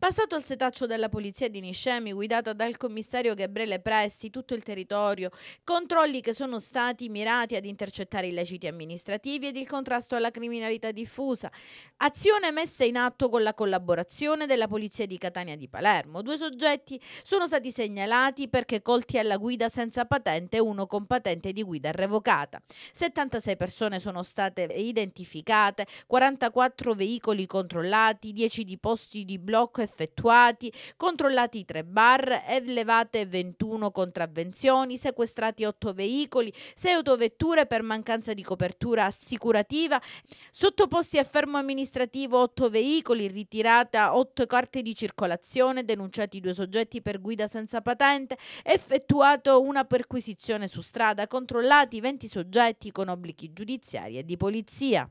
Passato al setaccio della polizia di Niscemi, guidata dal commissario Gabriele Presti, tutto il territorio, controlli che sono stati mirati ad intercettare illeciti amministrativi ed il contrasto alla criminalità diffusa, azione messa in atto con la collaborazione della polizia di Catania di Palermo. Due soggetti sono stati segnalati perché colti alla guida senza patente e uno con patente di guida revocata. 76 persone sono state identificate, 44 veicoli controllati, 10 di posti di blocco e effettuati, controllati 3 bar, elevate 21 contravvenzioni, sequestrati 8 veicoli, 6 autovetture per mancanza di copertura assicurativa, sottoposti a fermo amministrativo 8 veicoli, ritirata 8 carte di circolazione, denunciati 2 soggetti per guida senza patente, effettuato una perquisizione su strada, controllati 20 soggetti con obblighi giudiziari e di polizia.